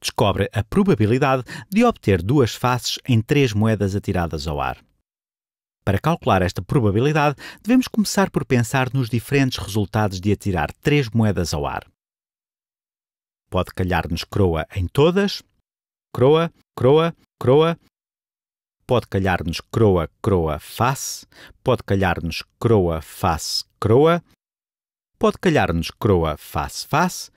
descobre a probabilidade de obter duas faces em três moedas atiradas ao ar. Para calcular esta probabilidade, devemos começar por pensar nos diferentes resultados de atirar três moedas ao ar. Pode calhar-nos croa em todas, croa, croa, croa. Pode calhar-nos croa, croa, face. Pode calhar-nos croa, face, croa. Pode calhar-nos croa, face, face.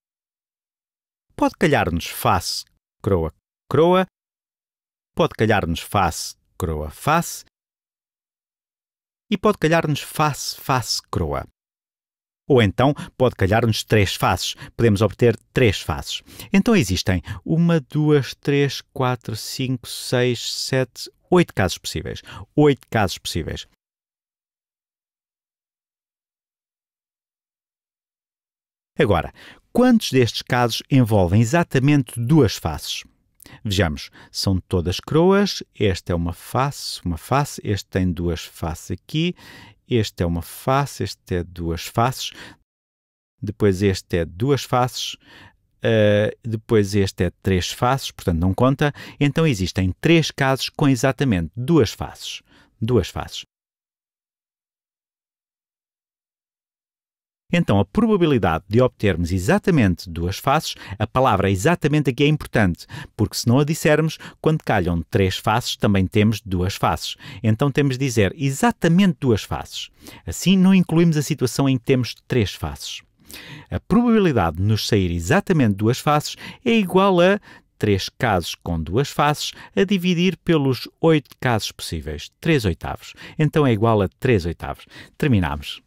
Pode calhar-nos face, croa, croa. Pode calhar-nos face, croa, face. E pode calhar-nos face, face, croa. Ou então pode calhar-nos três faces. Podemos obter três faces. Então existem uma, duas, três, quatro, cinco, seis, sete, oito casos possíveis. Oito casos possíveis. Agora, Quantos destes casos envolvem exatamente duas faces? Vejamos, são todas croas, esta é uma face, uma face, este tem duas faces aqui, este é uma face, este é duas faces, depois este é duas faces, uh, depois este é três faces, portanto não conta. Então existem três casos com exatamente duas faces. Duas faces. Então, a probabilidade de obtermos exatamente duas faces, a palavra é exatamente aqui é importante, porque se não a dissermos, quando calham três faces, também temos duas faces. Então, temos de dizer exatamente duas faces. Assim, não incluímos a situação em que temos três faces. A probabilidade de nos sair exatamente duas faces é igual a três casos com duas faces a dividir pelos oito casos possíveis, 3 oitavos. Então é igual a 3 oitavos. Terminamos.